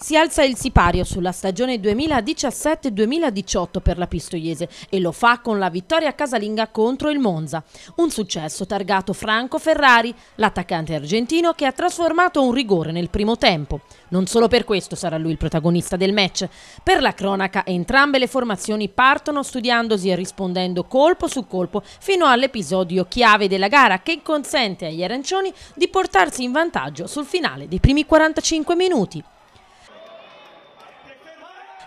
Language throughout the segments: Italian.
Si alza il sipario sulla stagione 2017-2018 per la Pistoiese e lo fa con la vittoria casalinga contro il Monza. Un successo targato Franco Ferrari, l'attaccante argentino che ha trasformato un rigore nel primo tempo. Non solo per questo sarà lui il protagonista del match. Per la cronaca entrambe le formazioni partono studiandosi e rispondendo colpo su colpo fino all'episodio chiave della gara che consente agli arancioni di portarsi in vantaggio sul finale dei primi 45 minuti.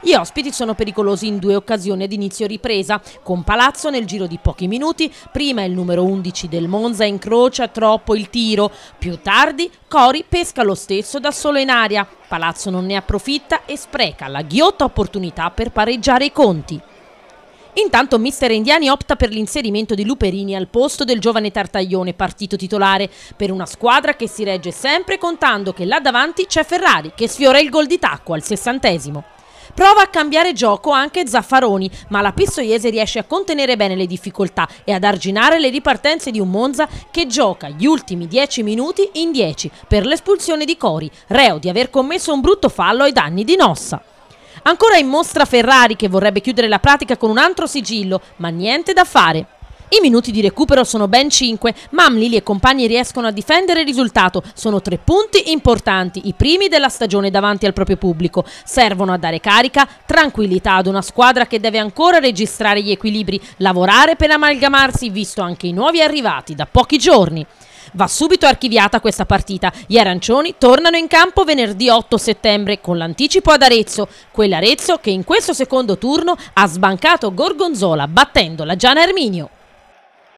Gli ospiti sono pericolosi in due occasioni ad inizio ripresa, con Palazzo nel giro di pochi minuti, prima il numero 11 del Monza incrocia troppo il tiro, più tardi Cori pesca lo stesso da solo in aria, Palazzo non ne approfitta e spreca la ghiotta opportunità per pareggiare i conti. Intanto mister Indiani opta per l'inserimento di Luperini al posto del giovane Tartaglione, partito titolare, per una squadra che si regge sempre contando che là davanti c'è Ferrari, che sfiora il gol di tacco al sessantesimo. Prova a cambiare gioco anche Zaffaroni, ma la Pistoiese riesce a contenere bene le difficoltà e ad arginare le ripartenze di un Monza che gioca gli ultimi 10 minuti in 10 per l'espulsione di Cori, reo di aver commesso un brutto fallo ai danni di Nossa. Ancora in mostra Ferrari che vorrebbe chiudere la pratica con un altro sigillo, ma niente da fare. I minuti di recupero sono ben 5. Mamlili e compagni riescono a difendere il risultato. Sono tre punti importanti, i primi della stagione davanti al proprio pubblico. Servono a dare carica, tranquillità ad una squadra che deve ancora registrare gli equilibri, lavorare per amalgamarsi, visto anche i nuovi arrivati da pochi giorni. Va subito archiviata questa partita. Gli arancioni tornano in campo venerdì 8 settembre con l'anticipo ad Arezzo, quell'Arezzo che in questo secondo turno ha sbancato Gorgonzola battendo la Giana Erminio.